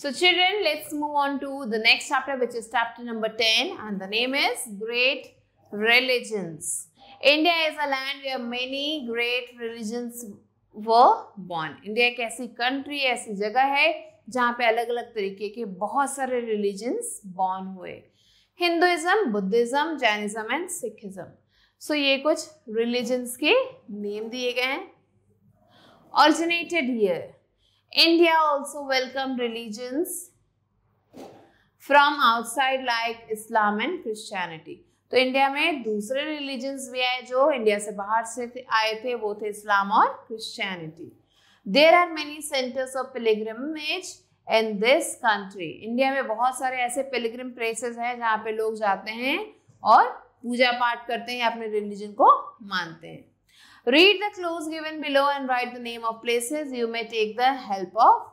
So children, let's move on to the next chapter which is chapter number 10 and the name is Great Religions. India is a land where many great religions were born. India is a country, ऐसी जगह है जहाँ पे अलग अलग तरीके के बहुत सारे religions born हुए Hinduism Buddhism Jainism and Sikhism so ये कुछ रिलीजन्स के नेम दिए गए हैं originated here India also welcomed religions from outside like Islam and Christianity. तो इंडिया में दूसरे रिलीजन्स भी आए जो इंडिया से बाहर से आए थे वो थे इस्लाम और Christianity there are many centres of pilgrimage in this country India में बहुत सारे ऐसे पिलिग्रम प्लेसेस हैं जहाँ पे लोग जाते हैं और पूजा पाठ करते हैं अपने रिलीजन को मानते हैं Read the clues given below and write the name of places you may take the help of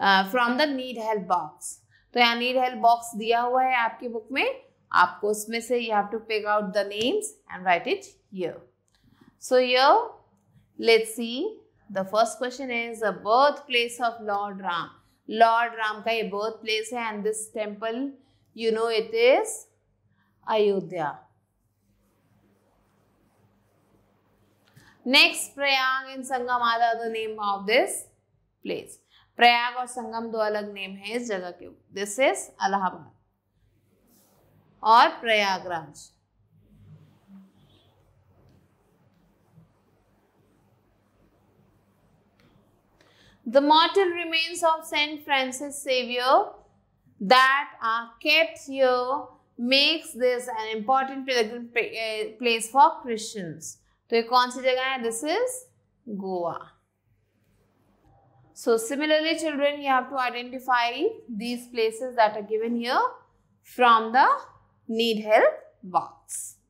uh, from the need help box. तो यहाँ नीड हेल्प बॉक्स दिया हुआ है आपकी बुक में आपको उसमें से you have to pick out the names and write it yeah so yeah let's see the first question is the birth place of Lord Ram Lord Ram का ये बर्थ प्लेस है and this temple you know it is Ayodhya Next, Prayag and Sangam are the name of this place. Prayag and Sangam दो अलग name है is जगह This is Allahabad. Or और Prayagraj The mortal remains of Saint Francis Xavier that are kept here makes this an important pilgrim eh, place for Christians. तो ये कौन सी जगह है this is Goa so similarly children you have to identify these places that are given here from the need help box